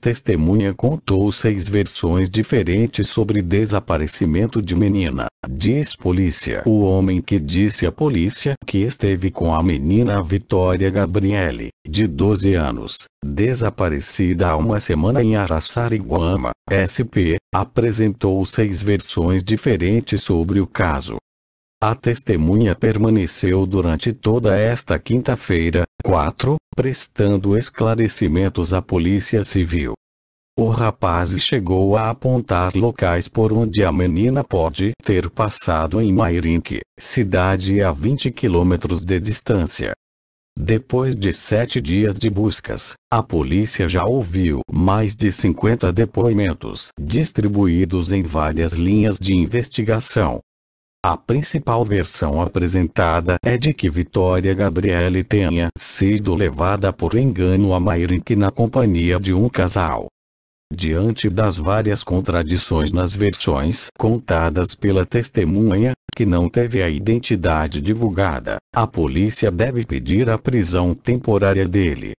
Testemunha contou seis versões diferentes sobre desaparecimento de menina. Diz polícia. O homem que disse à polícia que esteve com a menina Vitória Gabriele, de 12 anos, desaparecida há uma semana em Araçariguama, SP, apresentou seis versões diferentes sobre o caso. A testemunha permaneceu durante toda esta quinta-feira, 4, prestando esclarecimentos à Polícia Civil. O rapaz chegou a apontar locais por onde a menina pode ter passado em Mairink, cidade a 20 quilômetros de distância. Depois de sete dias de buscas, a polícia já ouviu mais de 50 depoimentos distribuídos em várias linhas de investigação. A principal versão apresentada é de que Vitória Gabriele tenha sido levada por engano a Mayrink na companhia de um casal. Diante das várias contradições nas versões contadas pela testemunha, que não teve a identidade divulgada, a polícia deve pedir a prisão temporária dele,